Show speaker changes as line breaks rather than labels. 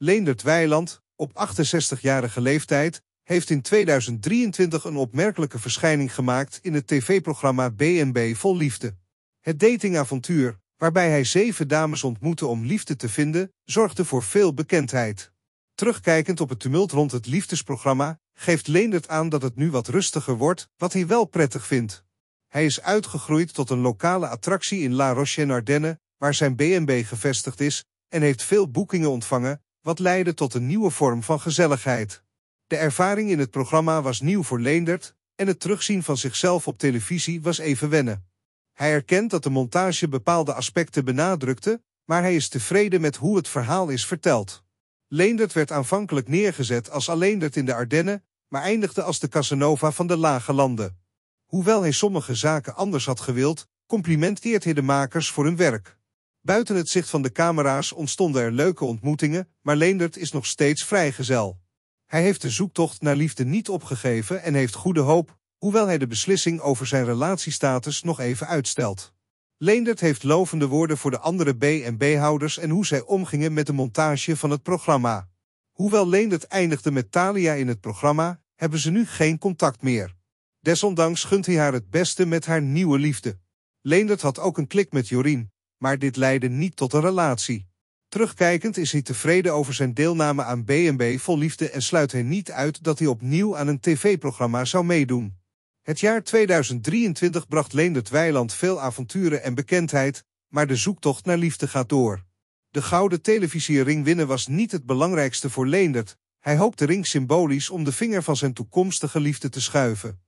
Leendert Weiland, op 68-jarige leeftijd, heeft in 2023 een opmerkelijke verschijning gemaakt in het tv-programma BNB Vol Liefde. Het datingavontuur, waarbij hij zeven dames ontmoette om liefde te vinden, zorgde voor veel bekendheid. Terugkijkend op het tumult rond het liefdesprogramma, geeft Leendert aan dat het nu wat rustiger wordt, wat hij wel prettig vindt. Hij is uitgegroeid tot een lokale attractie in La Roche-en-Ardenne, waar zijn BNB gevestigd is, en heeft veel boekingen ontvangen, wat leidde tot een nieuwe vorm van gezelligheid. De ervaring in het programma was nieuw voor Leendert en het terugzien van zichzelf op televisie was even wennen. Hij erkent dat de montage bepaalde aspecten benadrukte, maar hij is tevreden met hoe het verhaal is verteld. Leendert werd aanvankelijk neergezet als Alleendert in de Ardennen, maar eindigde als de Casanova van de Lage Landen. Hoewel hij sommige zaken anders had gewild, complimenteert hij de makers voor hun werk. Buiten het zicht van de camera's ontstonden er leuke ontmoetingen, maar Leendert is nog steeds vrijgezel. Hij heeft de zoektocht naar liefde niet opgegeven en heeft goede hoop, hoewel hij de beslissing over zijn relatiestatus nog even uitstelt. Leendert heeft lovende woorden voor de andere B&B-houders en hoe zij omgingen met de montage van het programma. Hoewel Leendert eindigde met Talia in het programma, hebben ze nu geen contact meer. Desondanks gunt hij haar het beste met haar nieuwe liefde. Leendert had ook een klik met Jorien, maar dit leidde niet tot een relatie. Terugkijkend is hij tevreden over zijn deelname aan BNB vol liefde en sluit hij niet uit dat hij opnieuw aan een tv-programma zou meedoen. Het jaar 2023 bracht Leendert Weiland veel avonturen en bekendheid, maar de zoektocht naar liefde gaat door. De gouden televisiering winnen was niet het belangrijkste voor Leendert. Hij hoopt de ring symbolisch om de vinger van zijn toekomstige liefde te schuiven.